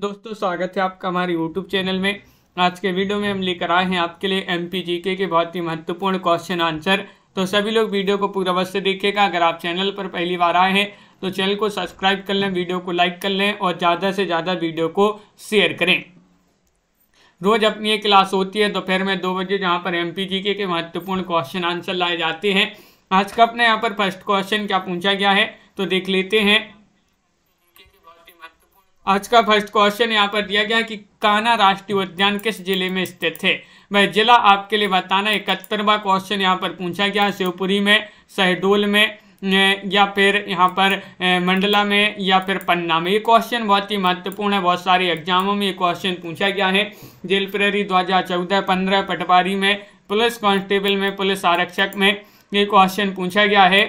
दोस्तों स्वागत है आपका हमारे यूट्यूब चैनल में आज के वीडियो में हम लेकर आए हैं आपके लिए एम पी जी के बहुत ही महत्वपूर्ण क्वेश्चन आंसर तो सभी लोग वीडियो को पूरा अवश्य देखेगा अगर आप चैनल पर पहली बार आए हैं तो चैनल को सब्सक्राइब कर लें वीडियो को लाइक कर लें और ज़्यादा से ज़्यादा वीडियो को शेयर करें रोज़ अपनी एक क्लास होती है दोपहर तो में दो बजे जहाँ पर एम पी जी के महत्वपूर्ण क्वेश्चन आंसर लाए जाते हैं आज का अपने यहाँ पर फर्स्ट क्वेश्चन क्या पूछा गया है तो देख लेते हैं आज का फर्स्ट क्वेश्चन यहाँ पर दिया गया कि कान्हा राष्ट्रीय उद्यान किस जिले में स्थित है वह जिला आपके लिए बताना इकहत्तरवा क्वेश्चन यहाँ पर पूछा गया शिवपुरी में शहडोल में या फिर यहाँ पर मंडला में या फिर पन्ना में ये क्वेश्चन बहुत ही महत्वपूर्ण है बहुत सारे एग्जामों में ये क्वेश्चन पूछा गया है जेल प्रहरी दो हज़ार चौदह पंद्रह पटवारी में पुलिस कांस्टेबल में पुलिस आरक्षक में ये क्वेश्चन पूछा गया है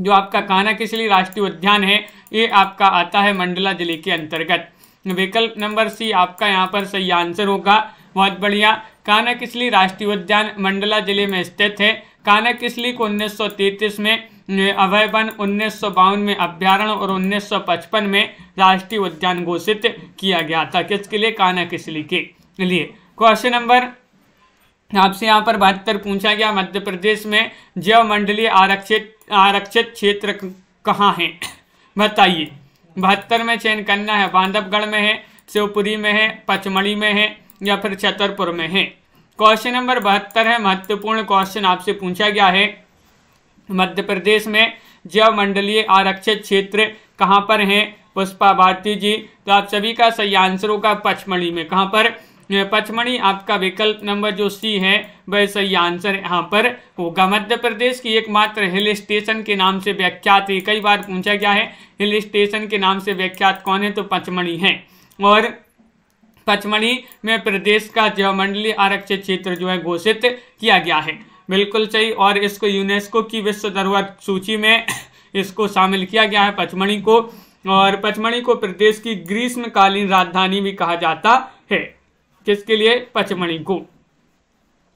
जो आपका कान्हा किसली राष्ट्रीय उद्यान है ये आपका आता है मंडला जिले के अंतर्गत विकल्प नंबर सी आपका यहाँ पर सही आंसर होगा बहुत बढ़िया कान्हा किसली राष्ट्रीय उद्यान मंडला जिले में स्थित है कान्हा किसली को 1933 में अभय वन उन्नीस में अभ्यारण्य और 1955 में राष्ट्रीय उद्यान घोषित किया गया था किसके लिए कान्हा किसली के लिए क्वेश्चन नंबर आपसे यहाँ पर बहत्तर पूछा गया मध्य प्रदेश में जैव मंडलीय आरक्षित आरक्षित क्षेत्र कहाँ हैं बताइए बहत्तर में चयन करना है बांधवगढ़ में है शिवपुरी में है पचमढ़ी में है या फिर छतरपुर में है क्वेश्चन नंबर बहत्तर है महत्वपूर्ण क्वेश्चन आपसे पूछा गया है मध्य प्रदेश में जैव मंडलीय आरक्षित क्षेत्र कहाँ पर हैं पुष्पा भारती जी तो आप सभी का सही आंसर होगा पचमढ़ी में कहाँ पर पचमणी आपका विकल्प नंबर जो सी है वह सही आंसर यहाँ पर होगा मध्य प्रदेश की एकमात्र हिल स्टेशन के नाम से व्याख्यात है कई बार पूछा गया है हिल स्टेशन के नाम से व्याख्यात कौन है तो पचमणी है और पचमणी में प्रदेश का जवमंडली आरक्षित क्षेत्र जो है घोषित किया गया है बिल्कुल सही और इसको यूनेस्को की विश्व धरोहर सूची में इसको शामिल किया गया है पचमणी को और पचमणी को प्रदेश की ग्रीष्मकालीन राजधानी भी कहा जाता है किसके लिए पचमढ़ी को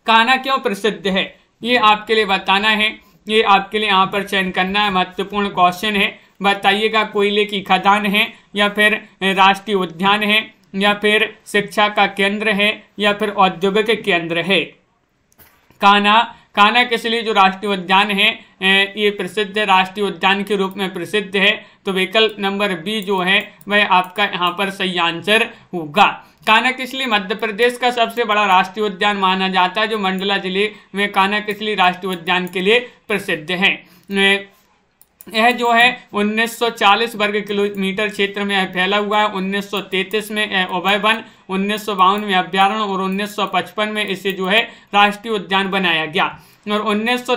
कान्हा क्यों प्रसिद्ध है ये आपके लिए बताना है ये आपके लिए यहाँ पर चयन करना है महत्वपूर्ण क्वेश्चन है बताइएगा कोयले की खदान है या फिर राष्ट्रीय उद्यान है या फिर शिक्षा का केंद्र है या फिर औद्योगिक केंद्र है काना काना के लिए जो राष्ट्रीय उद्यान है ये प्रसिद्ध है राष्ट्रीय उद्यान के रूप में प्रसिद्ध है तो विकल्प नंबर बी जो है वह आपका यहाँ पर सही आंसर होगा कानाकिसली मध्य प्रदेश का सबसे बड़ा राष्ट्रीय उद्यान माना जाता है जो मंडला जिले में कानाकिसली राष्ट्रीय उद्यान के लिए प्रसिद्ध है यह जो है 1940 वर्ग किलोमीटर क्षेत्र में फैला हुआ है 1933 में यह उभय वन उन्नीस में अभ्यारण और 1955 में इसे जो है राष्ट्रीय उद्यान बनाया गया और उन्नीस सौ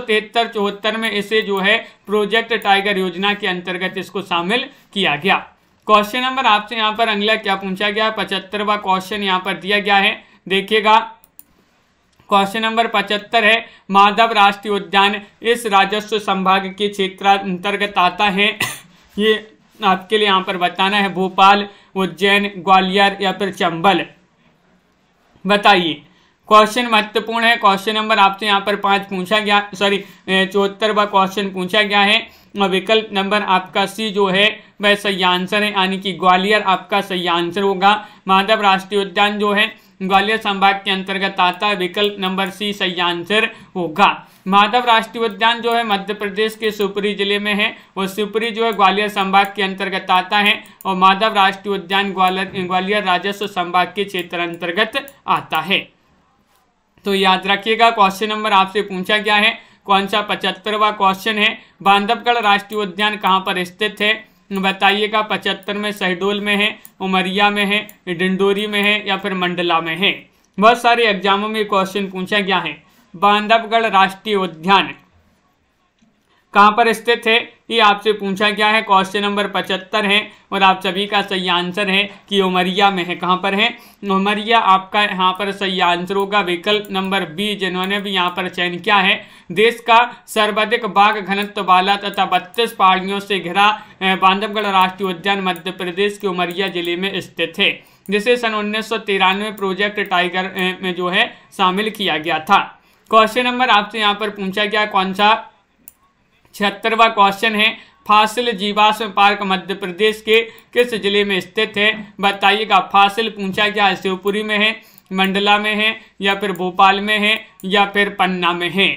में इसे जो है प्रोजेक्ट टाइगर योजना के अंतर्गत इसको शामिल किया गया क्वेश्चन नंबर आपसे यहाँ पर अगला क्या पूछा गया पचहत्तरवा क्वेश्चन यहाँ पर दिया गया है देखिएगा क्वेश्चन नंबर पचहत्तर है माधव राष्ट्रीय उद्यान इस राजस्व संभाग के क्षेत्र अंतर्गत आता है ये आपके लिए यहाँ पर बताना है भोपाल उज्जैन ग्वालियर या फिर चंबल बताइए क्वेश्चन महत्वपूर्ण है क्वेश्चन नंबर आपसे यहाँ पर पांच पूछा गया सॉरी चौहत्तरवा क्वेश्चन पूछा गया है विकल्प नंबर आपका सी जो है वह सही आंसर है यानी कि ग्वालियर आपका सही आंसर होगा माधव राष्ट्रीय उद्यान जो है ग्वालियर संभाग के अंतर्गत आता है विकल्प नंबर सी सही आंसर होगा माधव राष्ट्रीय उद्यान जो है मध्य प्रदेश के सुपरी जिले में है और सुपरी जो है ग्वालियर संभाग के अंतर्गत आता है और माधव राष्ट्रीय उद्यान ग्वालियर ग्वालियर राजस्व संभाग के क्षेत्र अंतर्गत आता है तो याद रखिएगा क्वेश्चन नंबर आपसे पूछा गया है कौन सा पचहत्तरवा क्वेश्चन है बांधवगढ़ राष्ट्रीय उद्यान कहाँ पर स्थित है बताइएगा पचहत्तर में शहडोल में है उमरिया में है डिंडोरी में है या फिर मंडला में है बहुत सारे एग्जामों में क्वेश्चन पूछा गया है बांधवगढ़ राष्ट्रीय उद्यान कहाँ पर स्थित है ये आपसे पूछा गया है क्वेश्चन नंबर पचहत्तर है और आप सभी का सही आंसर है कि उमरिया में है कहाँ पर है उमरिया आपका यहाँ पर सही आंसर होगा विकल्प नंबर बी जिन्होंने भी यहाँ पर चयन किया है देश का सर्वाधिक बाघ घनत्व वाला तथा बत्तीस पहाड़ियों से घिरा बांधवगढ़ राष्ट्रीय उद्यान मध्य प्रदेश के उमरिया जिले में स्थित है जिसे सन उन्नीस प्रोजेक्ट टाइगर में जो है शामिल किया गया था क्वेश्चन नंबर आपसे यहाँ पर पूछा गया कौन सा छिहत्तरवा क्वेश्चन है फासिल जीवाश्म पार्क मध्य प्रदेश के किस जिले में स्थित है बताइएगा फासिल पूछा क्या शिवपुरी में है मंडला में है या फिर भोपाल में है या फिर पन्ना में है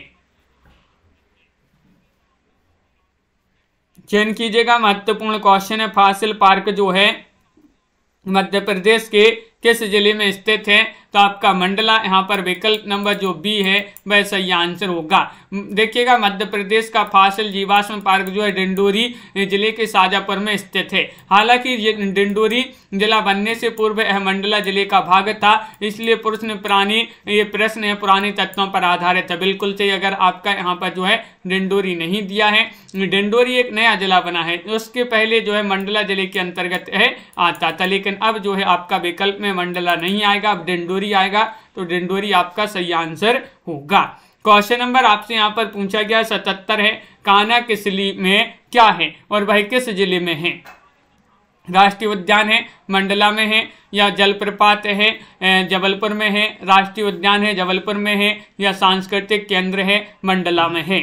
चयन कीजिएगा महत्वपूर्ण क्वेश्चन है फासिल पार्क जो है मध्य प्रदेश के किस जिले में स्थित है तो आपका मंडला यहाँ पर विकल्प नंबर जो बी है वह सही आंसर होगा देखिएगा मध्य प्रदेश का फासिल जीवाश्म पार्क जो है डिंडोरी जिले के शाजापुर में स्थित है हालांकि ये डिंडोरी जिला बनने से पूर्व यह मंडला जिले का भाग था इसलिए प्रश्न पुरानी ये प्रश्न है पुराने तत्वों पर आधारित है बिल्कुल सही अगर आपका यहाँ पर जो है डिंडोरी नहीं दिया है डिंडोरी एक नया जिला बना है उसके पहले जो है मंडला जिले के अंतर्गत है आता था लेकिन अब जो है आपका विकल्प में मंडला नहीं आएगा अब डिंडोरी डिंडोरी आएगा तो डिंडोरी आपका सही आंसर होगा क्वेश्चन नंबर आपसे यहाँ पर पूछा गया सतहत्तर है काना किस में क्या है और वह किस जिले में है राष्ट्रीय उद्यान है मंडला में है या जलप्रपात है जबलपुर में है राष्ट्रीय उद्यान है जबलपुर में है या सांस्कृतिक केंद्र है मंडला में है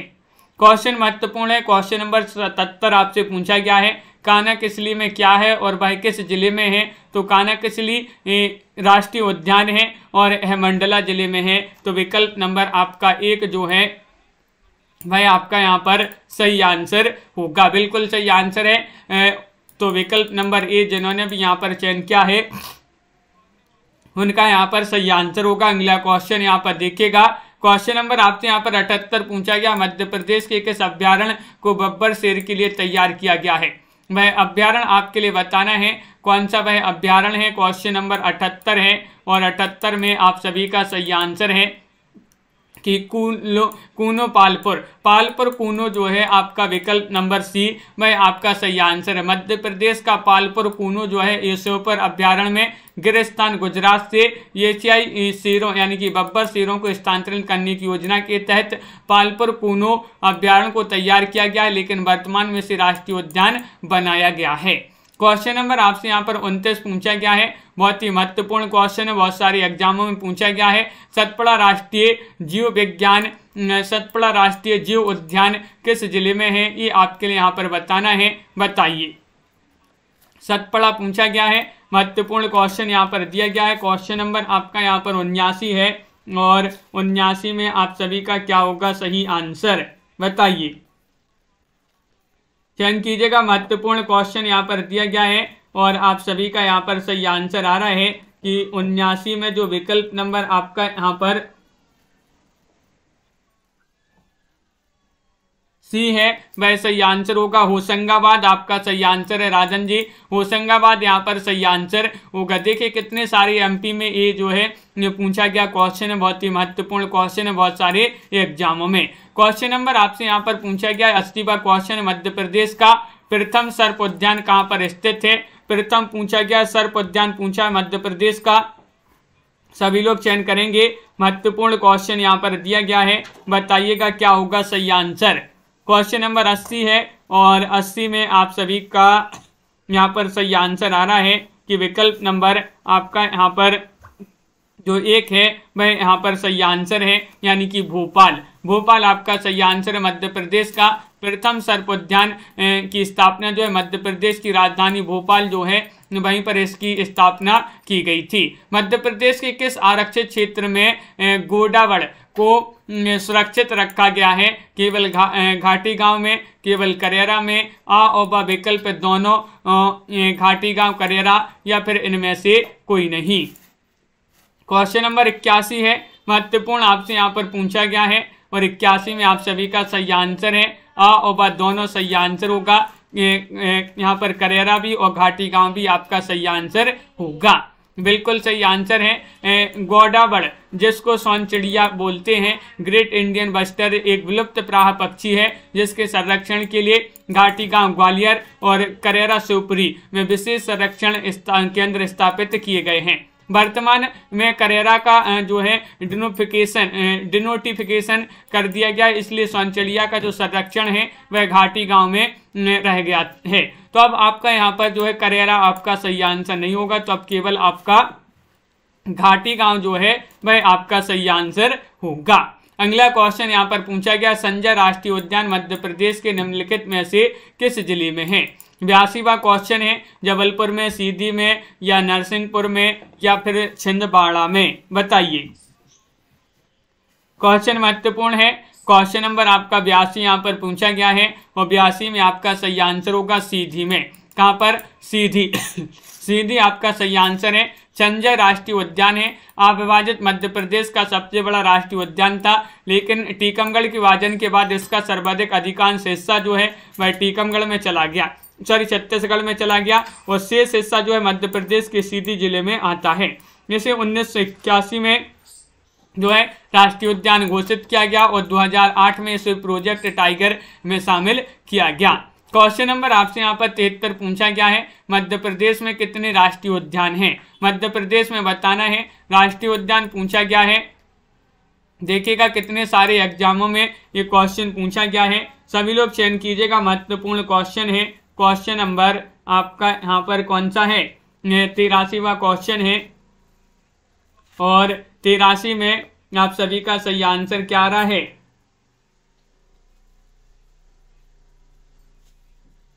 क्वेश्चन महत्वपूर्ण है क्वेश्चन नंबर सतहत्तर आपसे पूछा गया है काना किसली में क्या है और वह किस जिले में है तो काना किसली राष्ट्रीय उद्यान है और यह मंडला जिले में है तो विकल्प नंबर आपका एक जो है वह आपका यहाँ पर सही आंसर होगा बिल्कुल सही आंसर है तो विकल्प नंबर ए जिन्होंने भी यहाँ पर चयन किया है उनका यहाँ पर सही आंसर होगा अगला क्वेश्चन यहाँ पर देखेगा क्वेश्चन नंबर आपसे यहाँ पर अठहत्तर पूछा गया मध्य प्रदेश के किस अभ्यारण को बब्बर शेर के लिए तैयार किया गया है वह अभ्यारण आपके लिए बताना है कौन सा वह अभ्यारण है क्वेश्चन नंबर अठहत्तर है और अठहत्तर में आप सभी का सही आंसर है कि कूनो कूनो पालपुर पालपुर कूनो जो है आपका विकल्प नंबर सी में आपका सही आंसर है मध्य प्रदेश का पालपुर कूनो जो है यूसुफर अभ्यारण्य में स्थान गुजरात से एशियाई शेरों यानी कि बब्बर शेरों को स्थानांतरण करने की योजना के तहत पालपुर कूनो अभ्यारण्य को तैयार किया गया है लेकिन वर्तमान में इसे राष्ट्रीय उद्यान बनाया गया है क्वेश्चन नंबर आपसे यहाँ पर उनतीस पूछा गया है बहुत ही महत्वपूर्ण क्वेश्चन है बहुत सारी एग्जामों में पूछा गया है सतपड़ा राष्ट्रीय जीव विज्ञान सतपड़ा राष्ट्रीय जीव उद्यान किस जिले में है ये आपके लिए यहाँ पर बताना है बताइए सतपड़ा पूछा गया है महत्वपूर्ण क्वेश्चन यहाँ पर दिया गया है क्वेश्चन नंबर आपका यहाँ पर उन्यासी है और उन्यासी में आप सभी का क्या होगा सही आंसर बताइए चयन कीजिएगा महत्वपूर्ण क्वेश्चन यहाँ पर दिया गया है और आप सभी का यहाँ पर सही आंसर आ रहा है कि उन्यासी में जो विकल्प नंबर आपका यहाँ पर सी है वह सही आंसर होगा होशंगाबाद आपका सही आंसर है राजन जी होशंगाबाद यहाँ पर सही आंसर होगा देखिए कितने सारे एमपी में ये जो है ये पूछा गया क्वेश्चन है बहुत ही महत्वपूर्ण क्वेश्चन है बहुत सारे एग्जामों में क्वेश्चन नंबर आपसे यहाँ पर पूछा गया अस्थिवा क्वेश्चन मध्य प्रदेश का प्रथम सर्प उद्यान कहाँ पर स्थित है प्रथम पूछा गया उद्यान पूछा है मध्य प्रदेश का सभी लोग चयन करेंगे महत्वपूर्ण क्वेश्चन यहाँ पर दिया गया है बताइएगा क्या होगा सही आंसर क्वेश्चन नंबर अस्सी है और अस्सी में आप सभी का यहाँ पर सही आंसर आ रहा है कि विकल्प नंबर आपका यहाँ पर जो एक है वह यहाँ पर सही आंसर है यानी कि भोपाल भोपाल आपका सही आंसर है मध्य प्रदेश का प्रथम सर्पोद्यान की स्थापना जो है मध्य प्रदेश की राजधानी भोपाल जो है वहीं पर इसकी स्थापना की गई थी मध्य प्रदेश के किस आरक्षित क्षेत्र में गोडावड़ को सुरक्षित रखा गया है केवल घा, घाटी गांव में केवल करेरा में आ और विकल्प दोनों घाटी गांव करेरा या फिर इनमें से कोई नहीं क्वेश्चन नंबर इक्यासी है महत्वपूर्ण आपसे यहाँ पर पूछा गया है और इक्यासी में आप सभी का सही आंसर है आ और ब दोनों सही आंसर होगा यहाँ पर करेरा भी और घाटी गांव भी आपका सही आंसर होगा बिल्कुल सही आंसर है गोडाबड़ जिसको सोन चिड़िया बोलते हैं ग्रेट इंडियन बस्टर एक विलुप्त प्राह पक्षी है जिसके संरक्षण के लिए घाटी गांव ग्वालियर और करेरा सुपरी में विशेष संरक्षण केंद्र स्थापित किए गए हैं वर्तमान में करेरा का जो है डिनोफिकेशन डिनोटिफिकेशन कर दिया गया इसलिए सौंचलिया का जो संरक्षण है वह घाटी गांव में रह गया है तो अब आपका यहाँ पर जो है करेरा आपका सही आंसर नहीं होगा तो अब केवल आपका घाटी गांव जो है वह आपका सही आंसर होगा अगला क्वेश्चन यहाँ पर पूछा गया संजय राष्ट्रीय उद्यान मध्य प्रदेश के निम्नलिखित में से किस जिले में है बयासीवा क्वेश्चन है जबलपुर में सीधी में या नरसिंहपुर में या फिर छिंदवाड़ा में बताइए क्वेश्चन महत्वपूर्ण है क्वेश्चन नंबर आपका बयासी यहाँ पर पूछा गया है और बयासी में आपका सही आंसर होगा सीधी में कहाँ पर सीधी सीधी आपका सही आंसर है चंजय राष्ट्रीय उद्यान है अविभाजित मध्य प्रदेश का सबसे बड़ा राष्ट्रीय उद्यान था लेकिन टीकमगढ़ के विभाजन के बाद इसका सर्वाधिक अधिकांश हिस्सा जो है वह टीकमगढ़ में चला गया सॉरी छत्तीसगढ़ में चला गया और शेष हिस्सा जो है मध्य प्रदेश के सीधी जिले में आता है जैसे उन्नीस में जो है राष्ट्रीय उद्यान घोषित किया गया और 2008 में इसे प्रोजेक्ट टाइगर में शामिल किया गया क्वेश्चन नंबर आपसे यहाँ पर तिहत्तर पूछा गया है मध्य प्रदेश में कितने राष्ट्रीय उद्यान हैं मध्य प्रदेश में बताना है राष्ट्रीय उद्यान पूछा गया है देखिएगा कितने सारे एग्जामों में ये क्वेश्चन पूछा गया है सभी लोग चयन कीजिएगा महत्वपूर्ण क्वेश्चन है क्वेश्चन नंबर आपका यहाँ पर कौन सा है तिरासीवा क्वेश्चन है और तिरासी में आप सभी का सही आंसर क्या रहा है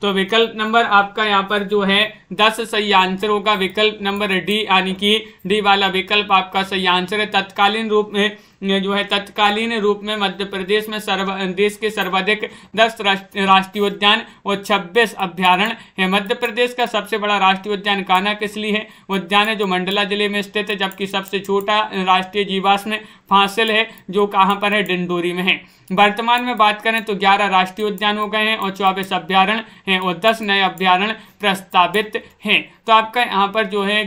तो विकल्प नंबर आपका यहाँ पर जो है दस सही आंसरों का विकल्प नंबर डी यानी कि डी वाला विकल्प आपका सही आंसर है तत्कालीन रूप में जो है तत्कालीन रूप में मध्य प्रदेश में सर्व देश के सर्वाधिक दस राष्ट्रीय उद्यान और छब्बीस अभ्यारण है मध्य प्रदेश का सबसे बड़ा राष्ट्रीय उद्यान काना किसली है उद्यान है जो मंडला जिले में स्थित है जबकि सबसे छोटा राष्ट्रीय जीवाश्म फांसिल है जो कहाँ पर है डिंडोरी में है वर्तमान में बात करें तो 11 राष्ट्रीय उद्यान हो गए हैं और चौबीस अभ्यारण हैं और 10 नए अभ्यारण प्रस्तावित हैं तो आपका यहाँ पर जो है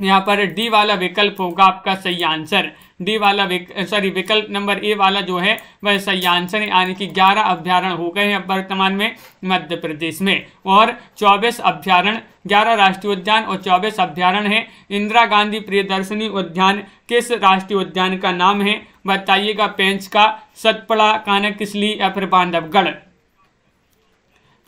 यहाँ पर डी वाला विकल्प होगा आपका सही आंसर डी वाला सॉरी विकल्प नंबर ए वाला जो है वह सही आंसर है यानी कि ग्यारह अभ्यारण हो गए हैं वर्तमान में मध्य प्रदेश में और चौबीस अभ्यारण ग्यारह राष्ट्रीय उद्यान और चौबीस अभ्यारण है इंदिरा गांधी प्रियदर्शनी उद्यान किस राष्ट्रीय उद्यान का नाम है बताइएगा पेंच का सतपड़ा कानक किसली या फिर बांधवगढ़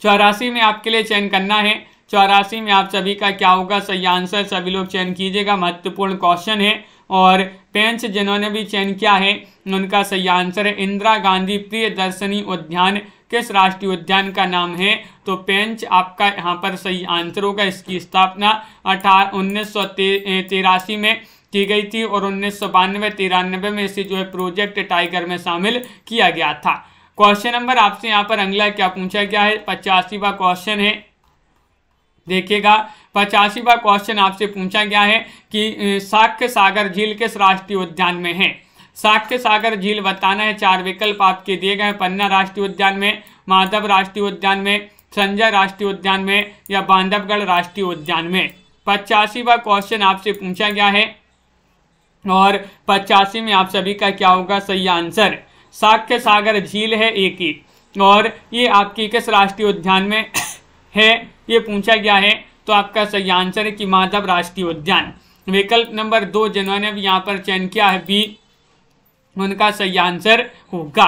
चौरासी में आपके लिए चयन करना है चौरासी में आप सभी का क्या होगा सही आंसर सभी लोग चयन कीजिएगा महत्वपूर्ण क्वेश्चन है और पेंच जिन्होंने भी चयन किया है उनका सही आंसर है इंदिरा गांधी प्रिय दर्शनी उद्यान किस राष्ट्रीय उद्यान का नाम है तो पेंच आपका यहाँ पर सही आंसर होगा इसकी स्थापना अठारह उन्नीस ते, में की गई थी और उन्नीस सौ बानवे तिरानवे में इसे जो है प्रोजेक्ट टाइगर में शामिल किया गया था क्वेश्चन नंबर आपसे यहाँ पर अगला क्या पूछा गया है पचासीवा क्वेश्चन है देखिएगा पचासीवा क्वेश्चन आपसे पूछा गया है कि साक्ष्य सागर झील किस राष्ट्रीय उद्यान में है साक्ष्य सागर झील बताना है चार विकल्प आपके दिए गए पन्ना राष्ट्रीय उद्यान में माधव राष्ट्रीय उद्यान में संजय राष्ट्रीय उद्यान में या बांधवगढ़ राष्ट्रीय उद्यान में पचासीवा क्वेश्चन आपसे पूछा गया है और पचासी में आप सभी का क्या होगा सही आंसर साक्ष्य सागर झील है एक ही और ये आपकी किस राष्ट्रीय उद्यान में है ये पूछा गया है तो आपका सही आंसर है कि माधव राष्ट्रीय उद्यान विकल्प नंबर दो जिन्होंने यहाँ पर चयन किया है बी उनका सही आंसर होगा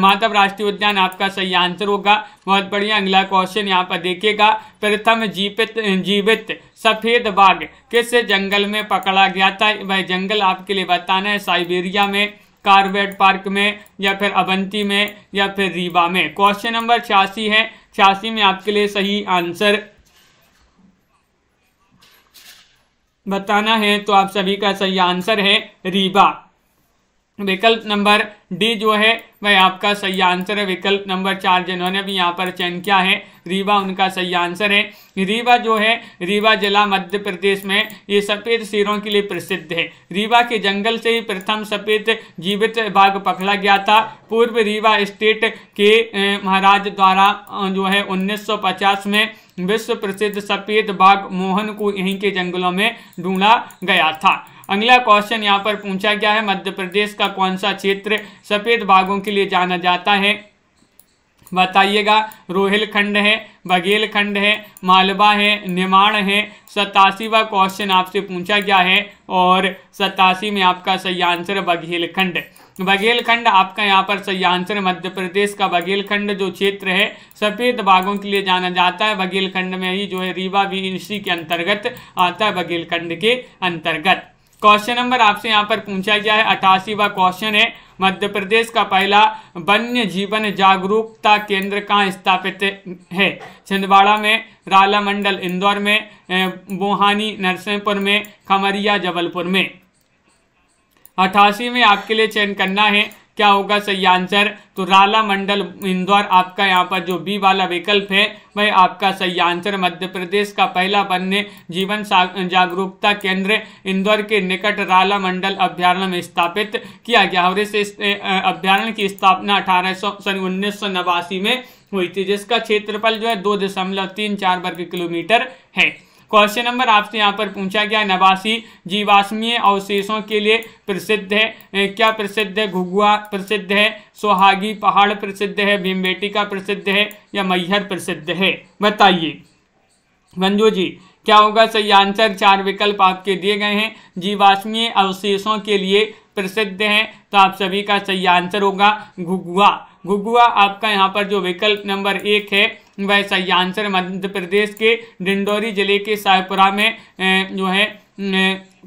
माधव राष्ट्रीय उद्यान आपका सही आंसर होगा बहुत बढ़िया अगला क्वेश्चन यहाँ पर देखेगा प्रथम जीवित जीवित सफ़ेद बाघ किस जंगल में पकड़ा गया था वह जंगल आपके लिए बताना है साइबेरिया में कार्बेट पार्क में या फिर अवंती में या फिर रीवा में क्वेश्चन नंबर छियासी है छियासी में आपके लिए सही आंसर बताना है तो आप सभी का सही आंसर है रीबा विकल्प नंबर डी जो है वह आपका सही आंसर है विकल्प नंबर चार जिन्होंने भी यहाँ पर चयन किया है रीवा उनका सही आंसर है रीवा जो है रीवा जिला मध्य प्रदेश में ये सफ़ेद सिरों के लिए प्रसिद्ध है रीवा के जंगल से ही प्रथम सफ़ेद जीवित बाघ पकड़ा गया था पूर्व रीवा स्टेट के महाराज द्वारा जो है 1950 में विश्व प्रसिद्ध सफ़ेद बाघ मोहन को यहीं के जंगलों में ढूंढा गया था अगला क्वेश्चन यहाँ पर पूछा गया है मध्य प्रदेश का कौन सा क्षेत्र सफ़ेद बाघों के लिए जाना जाता है बताइएगा रोहिलखंड है बघेलखंड है मालवा है निमाण है सतासीवा क्वेश्चन आपसे पूछा गया है और सतासी में आपका सही आंसर बघेलखंड बघेलखंड आपका यहाँ पर सही आंसर मध्य प्रदेश का बघेलखंड जो क्षेत्र है सफ़ेद बाघों के लिए जाना जाता है बघेलखंड में ही जो है रीवा भी के अंतर्गत आता है बघेलखंड के अंतर्गत क्वेश्चन नंबर आपसे यहाँ पर पूछा गया है अठासीवा क्वेश्चन है मध्य प्रदेश का पहला वन्य जीवन जागरूकता केंद्र कहाँ स्थापित है छिंदवाड़ा में राला मंडल इंदौर में बोहानी नरसिंहपुर में खमरिया जबलपुर में अठासी में आपके लिए चयन करना है क्या होगा सही आंसर तो राला मंडल इंदौर आपका यहाँ पर जो बी वाला विकल्प है वह आपका सही आंसर मध्य प्रदेश का पहला वन्य जीवन जागरूकता केंद्र इंदौर के निकट राला मंडल अभ्यारण्य में स्थापित किया गया और इस अभ्यारण्य की स्थापना अठारह सन उन्नीस में हुई थी जिसका क्षेत्रफल जो है दो दशमलव तीन चार वर्ग किलोमीटर है क्वेश्चन नंबर आपसे यहाँ पर पूछा गया नवासी जीवाश्मीय अवशेषों के लिए प्रसिद्ध है क्या प्रसिद्ध है घुगुआ प्रसिद्ध है सोहागी पहाड़ प्रसिद्ध है भीमबेटिका प्रसिद्ध है या मैहर प्रसिद्ध है बताइए मंजू जी क्या होगा सही आंसर चार विकल्प आपके दिए गए हैं जीवाश्मीय अवशेषों के लिए प्रसिद्ध हैं तो आप सभी का सही आंसर होगा घुगुआ घुगुआ आपका यहाँ पर जो विकल्प नंबर एक है वह सही आंसर मध्य प्रदेश के डिंडोरी जिले के साहेपुरा में जो है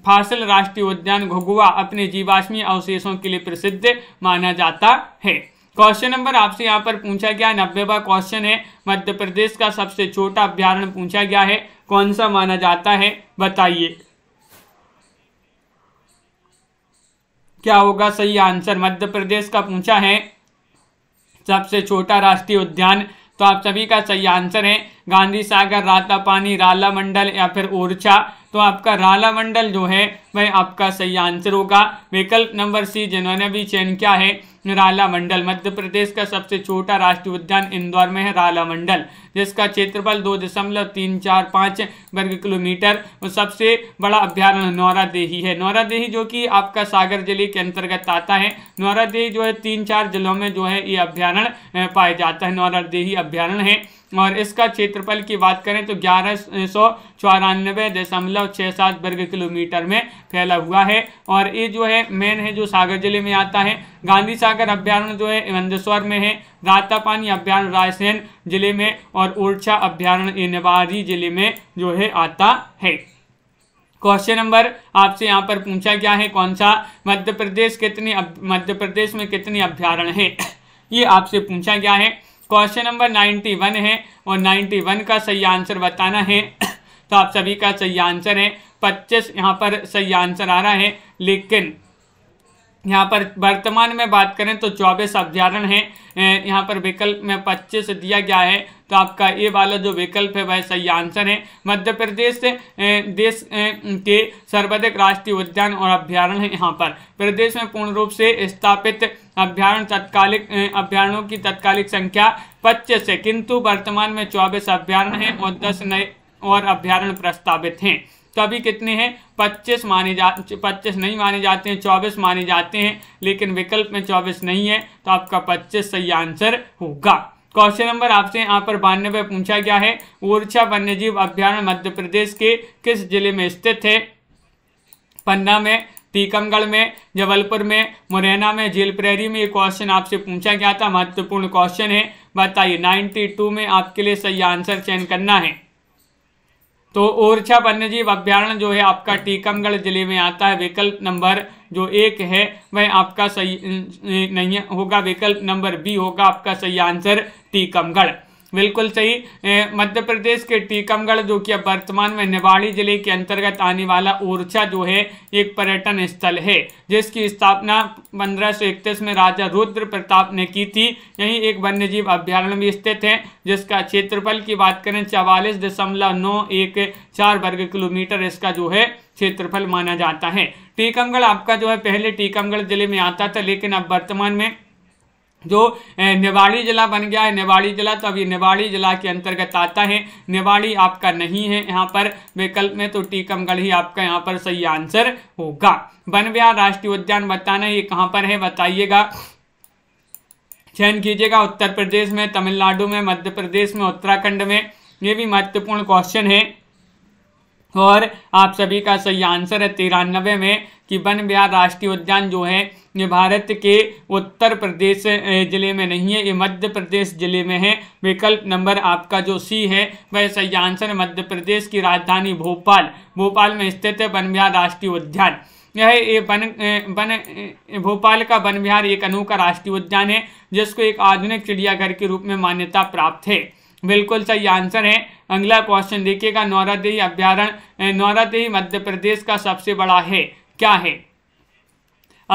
फासल राष्ट्रीय उद्यान घुगुआ अपने जीवाश्मी अवशेषों के लिए प्रसिद्ध माना जाता है क्वेश्चन नंबर आपसे यहाँ पर पूछा गया नब्बेवा क्वेश्चन है मध्य प्रदेश का सबसे छोटा अभ्यारण पूछा गया है कौन सा माना जाता है बताइए क्या होगा सही आंसर मध्य प्रदेश का पूछा है सबसे छोटा राष्ट्रीय उद्यान तो आप सभी का सही आंसर है गांधी सागर रातापानी राला मंडल या फिर ओरछा तो आपका राला मंडल जो है वह आपका सही आंसर होगा विकल्प नंबर सी जिन्होंने भी चयन किया है राला मंडल मध्य प्रदेश का सबसे छोटा राष्ट्रीय उद्यान इंदौर में है राला मंडल जिसका क्षेत्रफल दो दशमलव तीन चार पाँच वर्ग किलोमीटर और सबसे बड़ा अभ्यारण नौरा देही है नौरा देही जो कि आपका सागर जिले के अंतर्गत आता है नौरा देही जो है तीन चार जिलों में जो है ये अभ्यारण्य पाया जाता है नौरा देही अभ्यारण है और इसका क्षेत्रफल की बात करें तो ग्यारह सौ चौरानबे दशमलव छः सात वर्ग किलोमीटर में फैला हुआ है और ये जो है मेन है जो सागर जिले में आता है गांधी सागर अभ्यारण्य जो है मंदसौर में है रातापानी अभ्यारण्य रायसेन जिले में और ओरछा अभ्यारण्य निवारी जिले में जो है आता है क्वेश्चन नंबर आपसे यहाँ पर पूछा गया है कौन सा मध्य प्रदेश कितनी मध्य प्रदेश में कितनी अभ्यारण्य है ये आपसे पूछा गया है क्वेश्चन नंबर 91 है और 91 का सही आंसर बताना है तो आप सभी का सही आंसर है 25 यहाँ पर सही आंसर आ रहा है लेकिन यहाँ पर वर्तमान में बात करें तो चौबीस अभ्यारण है यहाँ पर विकल्प में पच्चीस दिया गया है तो आपका ये वाला जो विकल्प है वह सही आंसर है मध्य प्रदेश देश के सर्वाधिक राष्ट्रीय उद्यान और अभ्यारण है यहाँ पर प्रदेश में पूर्ण रूप से स्थापित अभ्यारण तत्कालिक अभ्यारणों की तत्कालिक संख्या पच्चीस है किंतु वर्तमान में चौबीस अभ्यारण है और दस नए और अभ्यारण प्रस्तावित हैं तो अभी कितने हैं पच्चीस माने जा पच्चीस नहीं माने जाते हैं चौबीस माने जाते हैं लेकिन विकल्प में चौबीस नहीं है तो आपका पच्चीस सही आंसर होगा क्वेश्चन नंबर आपसे यहाँ पर बानवे पूछा गया है ओरछा वन्यजीव अभ्यारण्य मध्य प्रदेश के किस जिले में स्थित है पन्ना में टीकमगढ़ में जबलपुर में मुरैना में जेल प्रेरी में ये क्वेश्चन आपसे पूछा गया था महत्वपूर्ण क्वेश्चन है बताइए 92 में आपके लिए सही आंसर चयन करना है तो ओरछा वन्यजीव अभ्यारण्य जो है आपका टीकमगढ़ जिले में आता है विकल्प नंबर जो एक है वह आपका सही नहीं होगा विकल्प नंबर बी होगा आपका सही आंसर टीकमगढ़ बिल्कुल सही मध्य प्रदेश के टीकमगढ़ जो कि अब वर्तमान में निवाड़ी जिले के अंतर्गत आने वाला ओरछा जो है एक पर्यटन स्थल है जिसकी स्थापना पंद्रह में राजा रुद्र प्रताप ने की थी यही एक वन्यजीव अभ्यारण्य भी स्थित है जिसका क्षेत्रफल की बात करें चवालीस दशमलव नौ एक चार वर्ग किलोमीटर इसका जो है क्षेत्रफल माना जाता है टीकमगढ़ आपका जो है पहले टीकमगढ़ जिले में आता था लेकिन अब वर्तमान में जो नेवाड़ी जिला बन गया है नेवाड़ी जिला तो अभी नेवाड़ी जिला के अंतर्गत आता है नेवाड़ी आपका नहीं है यहाँ पर विकल्प में तो टीकमगढ़ ही आपका यहाँ पर सही आंसर होगा बन बिहार राष्ट्रीय उद्यान बताना ये कहाँ पर है बताइएगा चयन कीजिएगा उत्तर प्रदेश में तमिलनाडु में मध्य प्रदेश में उत्तराखंड में ये भी महत्वपूर्ण क्वेश्चन है और आप सभी का सही आंसर है तिरानवे में कि वन बिहार राष्ट्रीय उद्यान जो है ये भारत के उत्तर प्रदेश जिले में नहीं है ये मध्य प्रदेश जिले में है विकल्प नंबर आपका जो सी है वह सही आंसर मध्य प्रदेश की राजधानी भोपाल भोपाल में स्थित है वन बिहार राष्ट्रीय उद्यान यह ये वन वन भोपाल का वन बिहार एक अनोखा राष्ट्रीय उद्यान है जिसको एक आधुनिक चिड़ियाघर के रूप में मान्यता प्राप्त है बिल्कुल सही आंसर है अगला क्वेश्चन देखिएगा नौरादेही अभ्यारण नौरादेही मध्य प्रदेश का सबसे बड़ा है क्या है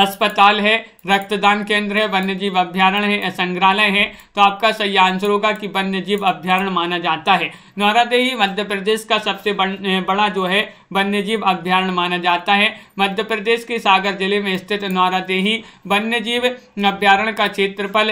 अस्पताल है रक्तदान केंद्र है वन्य जीव अभ्यारण्य है संग्रहालय है तो आपका सही आंसर होगा कि वन्य जीव अभ्यारण्य माना जाता है नौरादेही मध्य प्रदेश का सबसे बड़ा जो है वन्य जीव अभ्यारण्य माना जाता है मध्य प्रदेश के सागर जिले में स्थित नौरादेही वन्य जीव अभ्यारण्य का क्षेत्रफल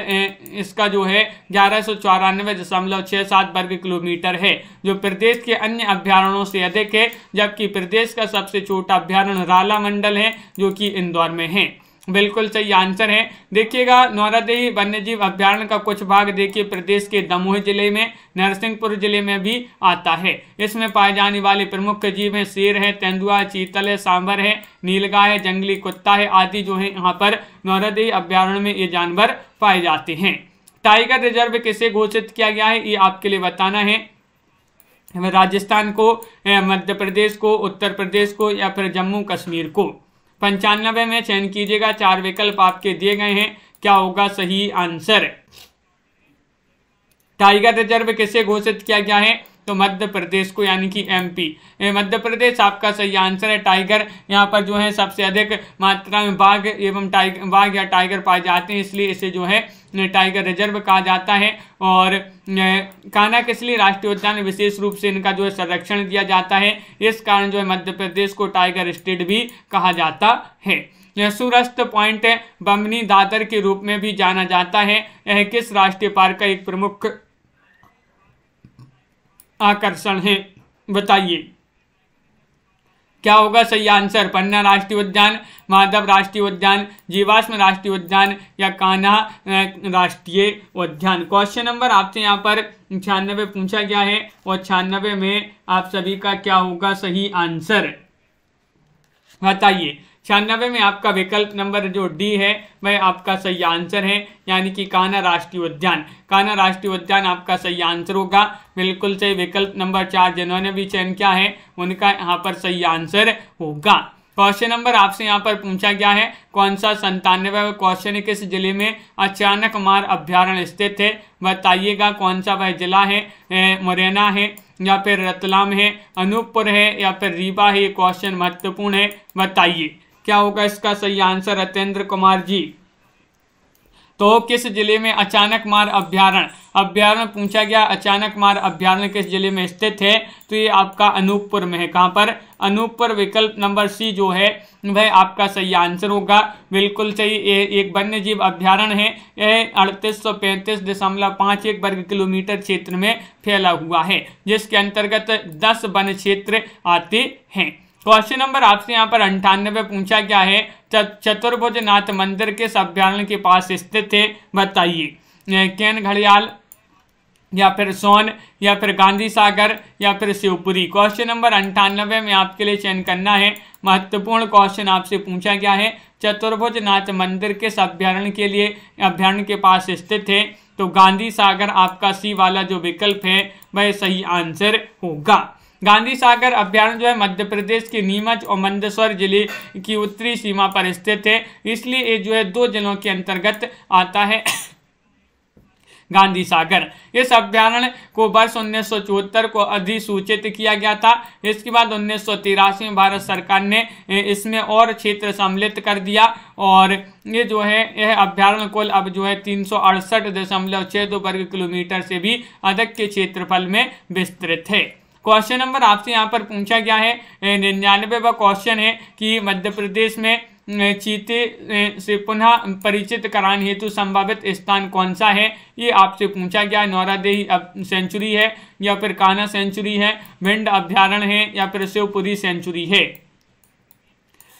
इसका जो है ग्यारह सौ चौरानवे दशमलव छः सात वर्ग किलोमीटर है जो प्रदेश के अन्य अभ्यारणों से अधिक है जबकि प्रदेश का सबसे छोटा अभ्यारण्य राला मंडल है जो कि इंदौर में है बिल्कुल सही आंसर है देखिएगा नौरादेही वन्यजीव अभ्यारण्य का कुछ भाग देखिए प्रदेश के दमोह जिले में नरसिंहपुर जिले में भी आता है इसमें पाए जाने वाले प्रमुख जीव हैं शेर है तेंदुआ है चीतल है सांभर है नीलगाय है जंगली कुत्ता है आदि जो है यहाँ पर नौरादेही अभ्यारण्य में ये जानवर पाए जाते हैं टाइगर रिजर्व किसे घोषित किया गया है ये आपके लिए बताना है राजस्थान को मध्य प्रदेश को उत्तर प्रदेश को या फिर जम्मू कश्मीर को पंचानवे में चयन कीजिएगा चार विकल्प आपके दिए गए हैं क्या होगा सही आंसर टाइगर रिजर्व किसे घोषित किया गया है तो मध्य प्रदेश को यानी कि एमपी मध्य प्रदेश आपका सही आंसर है टाइगर यहाँ पर जो है सबसे अधिक मात्रा में बाघ एवं टाइगर बाघ या टाइगर पाए जाते हैं इसलिए इसे जो है टाइगर रिजर्व कहा जाता है और कान्हा किसली राष्ट्रीय उद्यान विशेष रूप से इनका जो है संरक्षण दिया जाता है इस कारण जो है मध्य प्रदेश को टाइगर स्टेट भी कहा जाता है यह सूरस्त पॉइंट बमनी दादर के रूप में भी जाना जाता है यह किस राष्ट्रीय पार्क का एक प्रमुख आकर्षण है बताइए क्या होगा सही आंसर पन्ना राष्ट्रीय उद्यान माधव राष्ट्रीय उद्यान जीवाश्म राष्ट्रीय उद्यान या कान्हा राष्ट्रीय उद्यान क्वेश्चन नंबर आपसे यहाँ पर छियानबे पूछा गया है और छियानबे में आप सभी का क्या होगा सही आंसर बताइए छियानवे में आपका विकल्प नंबर जो डी है वह आपका सही आंसर है यानी कि कान्हा राष्ट्रीय उद्यान कान्हा राष्ट्रीय उद्यान आपका सही आंसर होगा बिल्कुल सही विकल्प नंबर चार जिन्होंने भी चयन किया है उनका यहाँ पर सही आंसर होगा क्वेश्चन नंबर आपसे यहाँ पर पूछा गया है कौन सा संतानवे क्वेश्चन किस जिले में अचानक मार अभ्यारण स्थित है बताइएगा कौन सा वह जिला है मुरैना है या फिर रतलाम है अनूपपुर है या फिर रीवा है ये क्वेश्चन महत्वपूर्ण है बताइए क्या होगा इसका सही आंसर अतेंद्र कुमार जी तो किस जिले में अचानक मार अभ्यारण अभ्यारण पूछा गया अचानक मार अभ्यारण किस जिले में स्थित है तो ये आपका अनूपपुर में है कहाँ पर अनूपपुर विकल्प नंबर सी जो है वह आपका सही आंसर होगा बिल्कुल सही ए, एक वन्य जीव अभ्यारण है यह अड़तीस सौ पैंतीस दशमलव पाँच एक वर्ग किलोमीटर क्षेत्र में फैला हुआ है जिसके अंतर्गत दस वन क्षेत्र आते हैं क्वेश्चन नंबर आपसे यहाँ पर अंठानवे पूछा गया है चतुर्भुजनाथ मंदिर के अभ्यारण्य के पास स्थित है बताइए कैन घड़ियाल या फिर सोन या फिर गांधी सागर या फिर शिवपुरी क्वेश्चन नंबर अंठानवे में आपके लिए चयन करना है महत्वपूर्ण क्वेश्चन आपसे पूछा गया है चतुर्भुज नाथ मंदिर के अभ्यारण्य के लिए अभ्यारण्य के पास स्थित है तो गांधी सागर आपका सी वाला जो विकल्प है वह सही आंसर होगा गांधी सागर अभ्यारण जो है मध्य प्रदेश के नीमच और मंदसौर जिले की उत्तरी सीमा पर स्थित है इसलिए ये जो है दो जिलों के अंतर्गत आता है गांधी सागर इस अभ्यारण्य को वर्ष उन्नीस को अधिसूचित किया गया था इसके बाद उन्नीस में भारत सरकार ने इसमें और क्षेत्र सम्मिलित कर दिया और ये जो है यह अभ्यारण्य कुल अब जो है तीन दशमलव छः दो वर्ग किलोमीटर से भी अधिक के क्षेत्रफल में विस्तृत है क्वेश्चन नंबर आपसे यहाँ पर पूछा गया है निन्यानवेवा क्वेश्चन है कि मध्य प्रदेश में चीते से पुनः परिचित कराने हेतु संभावित स्थान कौन सा है ये आपसे पूछा गया नौरादेही सेंचुरी है या फिर कान्हा सेंचुरी है भिंड अभ्यारण्य है या फिर शिवपुरी सेंचुरी है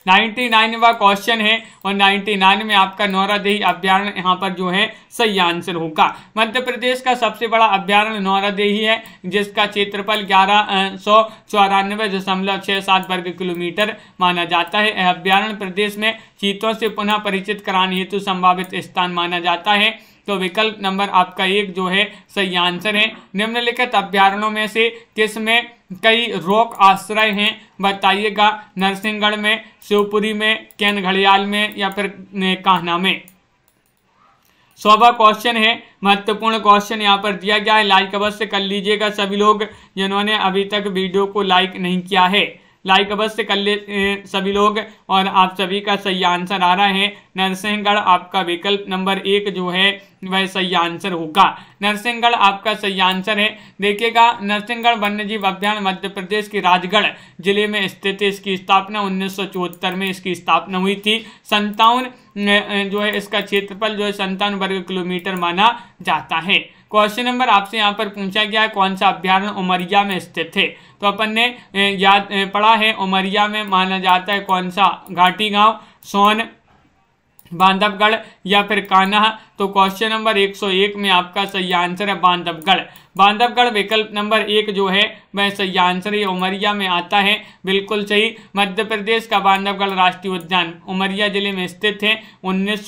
नाइन्टी वा क्वेश्चन है और नाइन्टी नाइन में आपका नौरादेही अभ्यारण यहाँ पर जो है सही आंसर होगा मध्य प्रदेश का सबसे बड़ा अभ्यारण नौरादेही है जिसका क्षेत्रफल ग्यारह सौ चौरानवे दशमलव छः सात वर्ग किलोमीटर माना जाता है यह अभ्यारण प्रदेश में चीतों से पुनः परिचित कराने हेतु संभावित स्थान माना जाता है तो विकल्प नंबर आपका एक जो है सही आंसर है निम्नलिखित अभ्यारणों में से किस में कई रोक आश्रय हैं बताइएगा नरसिंहगढ़ में शिवपुरी में कैन घड़ियाल में या फिर कहना में सोवा क्वेश्चन है महत्वपूर्ण क्वेश्चन यहाँ पर दिया गया है लाइक अवश्य कर लीजिएगा सभी लोग जिन्होंने अभी तक वीडियो को लाइक नहीं किया है लाइक अवश्य कर ले सभी लोग और आप सभी का सही आंसर आ रहा है नरसिंहगढ़ आपका विकल्प नंबर एक जो है वह सही आंसर होगा नरसिंहगढ़ आपका सही आंसर है देखिएगा नरसिंहगढ़ वन्यजीव अभ्यारण मध्य प्रदेश के राजगढ़ जिले में स्थित इसकी स्थापना उन्नीस में इसकी स्थापना हुई थी संतावन जो है इसका क्षेत्रफल जो है संतावन वर्ग किलोमीटर माना जाता है क्वेश्चन नंबर आपसे यहाँ पर पूछा गया है कौन सा अभ्यारण्य उमरिया में स्थित है तो अपन ने याद पढ़ा है उमरिया में माना जाता है कौन सा घाटी गांव सोन बांधवगढ़ या फिर कान्हा तो क्वेश्चन नंबर 101 में आपका सही आंसर है बांधवगढ़ बांधवगढ़ विकल्प नंबर एक जो है वह सही आंसर ये उमरिया में आता है बिल्कुल सही मध्य प्रदेश का बांधवगढ़ राष्ट्रीय उद्यान उमरिया जिले में स्थित है उन्नीस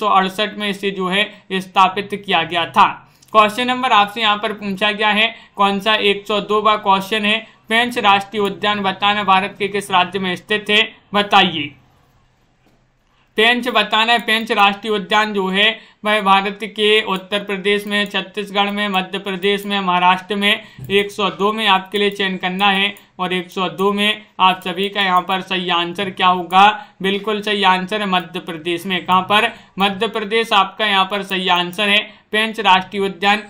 में इसे जो है स्थापित किया गया था क्वेश्चन नंबर आपसे यहाँ पर पूछा गया है कौन सा एक दो का क्वेश्चन है पेंच राष्ट्रीय उद्यान बताना भारत के किस राज्य में स्थित है बताइए पेंच बताना है पेंच राष्ट्रीय उद्यान जो है वह भारत के उत्तर प्रदेश में छत्तीसगढ़ में मध्य प्रदेश में महाराष्ट्र में 102 में आपके लिए चयन करना है और 102 में आप सभी का यहाँ पर सही आंसर क्या होगा बिल्कुल सही आंसर है मध्य प्रदेश में कहाँ पर मध्य प्रदेश आपका यहाँ पर सही आंसर है पेंच राष्ट्रीय उद्यान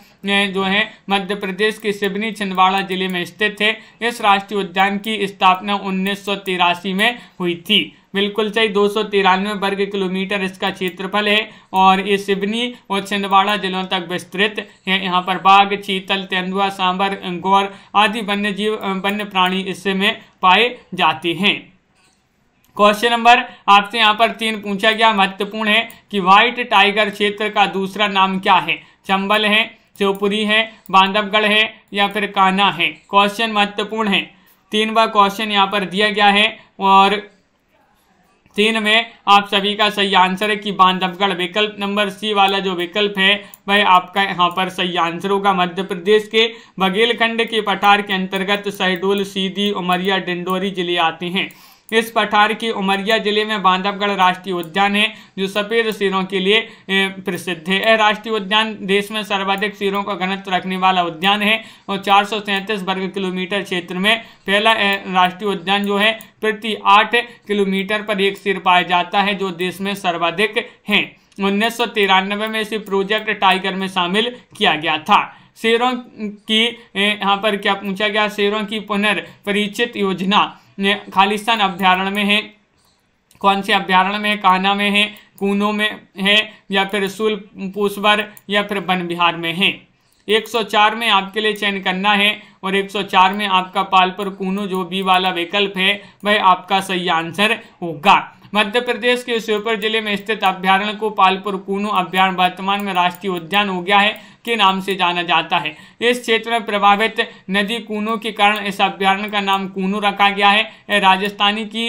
जो है मध्य प्रदेश के सिवनी छिंदवाड़ा जिले में स्थित है इस राष्ट्रीय उद्यान की स्थापना उन्नीस में हुई थी बिल्कुल सही दो वर्ग किलोमीटर इसका क्षेत्रफल है और ये सिवनी और छिंदवाड़ा जिलों तक विस्तृत है यहाँ पर बाघ चीतल तेंदुआ सांबर गौर आदि वन्य जीव वन्य प्राणी इसमें पाए जाते हैं क्वेश्चन नंबर आपसे यहाँ पर तीन पूछा गया महत्वपूर्ण है कि व्हाइट टाइगर क्षेत्र का दूसरा नाम क्या है चंबल है शिवपुरी है बांधवगढ़ है या फिर कान्हा है क्वेश्चन महत्वपूर्ण है तीन बार क्वेश्चन यहाँ पर दिया गया है और तीन में आप सभी का सही आंसर है कि बांधवगढ़ विकल्प नंबर सी वाला जो विकल्प है वह आपका यहाँ पर सही आंसर होगा मध्य प्रदेश के बघेलखंड के पठार के अंतर्गत शहडोल सीधी उमरिया डिंडोरी जिले आते हैं इस पठार की उमरिया जिले में बांधवगढ़ राष्ट्रीय उद्यान है जो सफ़ेद सिरों के लिए प्रसिद्ध है यह राष्ट्रीय उद्यान देश में सर्वाधिक सिरों का घनत्व रखने वाला उद्यान है और चार वर्ग किलोमीटर क्षेत्र में पहला राष्ट्रीय उद्यान जो है प्रति आठ किलोमीटर पर एक सिर पाया जाता है जो देश में सर्वाधिक है उन्नीस में इसे प्रोजेक्ट टाइगर में शामिल किया गया था शेरों की यहाँ पर क्या पूछा गया शेरों की पुनर्परिचित योजना खालिस्तान अभ्यारण्य में है कौन से अभ्यारण्य में है कहना में है कूनो में है या फिर पुष्पर या फिर वन बिहार में है 104 में आपके लिए चयन करना है और 104 में आपका पालपुर कूनो जो बी वाला विकल्प है वह आपका सही आंसर होगा मध्य प्रदेश के श्योपुर जिले में स्थित अभ्यारण्य को पालपुर कूनो अभ्यारण्य वर्तमान में राष्ट्रीय उद्यान हो गया है के नाम से जाना जाता है इस क्षेत्र में प्रभावित नदी कूनों के कारण इस अभ्यारण्य का नाम कूनो रखा गया है राजस्थानी की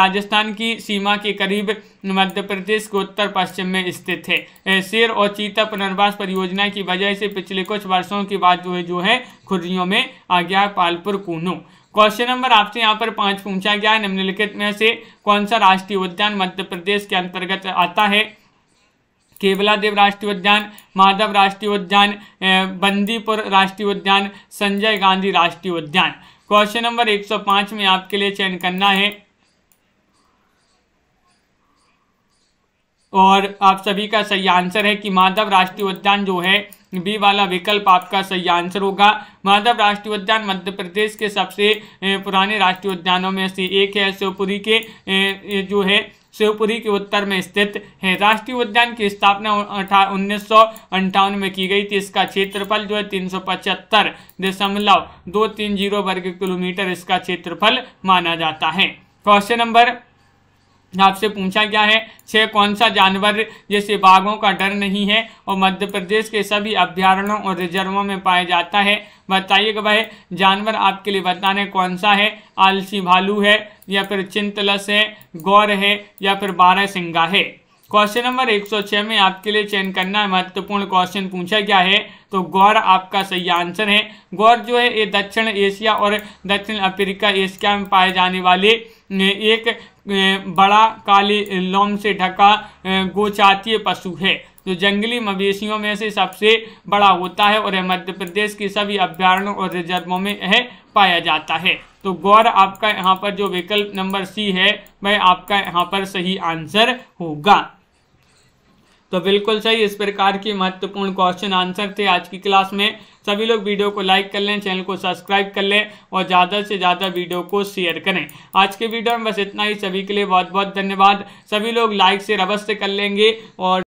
राजस्थान की सीमा के करीब मध्य प्रदेश के उत्तर पश्चिम में स्थित है शेर और चीता पुनर्वास परियोजना की वजह से पिछले कुछ वर्षों के बाद जो है जो है खुर्रियों में आ गया पालपुर कूनो क्वेश्चन नंबर आपसे यहाँ पर पाँच पूछा गया है निम्नलिखित में से कौन सा राष्ट्रीय उद्यान मध्य प्रदेश के अंतर्गत आता है केवलादेव राष्ट्रीय उद्यान माधव राष्ट्रीय उद्यान बंदीपुर राष्ट्रीय उद्यान संजय गांधी राष्ट्रीय उद्यान क्वेश्चन नंबर 105 में आपके लिए चयन करना है और आप सभी का सही आंसर है कि माधव राष्ट्रीय उद्यान जो है बी वाला विकल्प आपका सही आंसर होगा माधव राष्ट्रीय उद्यान मध्य प्रदेश के सबसे पुराने राष्ट्रीय उद्यानों में से एक है शिवपुरी के जो है शिवपुरी के उत्तर में स्थित है राष्ट्रीय उद्यान की स्थापना उन्नीस में की गई थी इसका क्षेत्रफल जो है तीन दशमलव दो तीन जीरो वर्ग किलोमीटर इसका क्षेत्रफल माना जाता है क्वेश्चन नंबर आपसे पूछा गया है छह कौन सा जानवर जैसे बाघों का डर नहीं है और मध्य प्रदेश के सभी अभ्यारणों और रिजर्वों में पाया जाता है बताइएगा भाई जानवर आपके लिए बताने कौन सा है आलसी भालू है या फिर चिंतलस है गौर है या फिर बारह सिंगा है क्वेश्चन नंबर 106 में आपके लिए चयन करना महत्वपूर्ण क्वेश्चन पूछा गया है तो गौर आपका सही आंसर है गौर जो है ये दक्षिण एशिया और दक्षिण अफ्रीका एशिया में पाए जाने वाले एक बड़ा काली लोम से ढका गोचातीय पशु है जो जंगली मवेशियों में से सबसे बड़ा होता है और मध्य प्रदेश के सभी अभ्यारण्यों और रिजर्वों में यह पाया जाता है तो गौर आपका यहाँ पर जो विकल्प नंबर सी है वह आपका यहाँ पर सही आंसर होगा तो बिल्कुल सही इस प्रकार की महत्वपूर्ण क्वेश्चन आंसर थे आज की क्लास में सभी लोग वीडियो को लाइक कर लें चैनल को सब्सक्राइब कर लें और ज़्यादा से ज़्यादा वीडियो को शेयर करें आज के वीडियो में बस इतना ही सभी के लिए बहुत बहुत धन्यवाद सभी लोग लाइक से अवश्य कर लेंगे और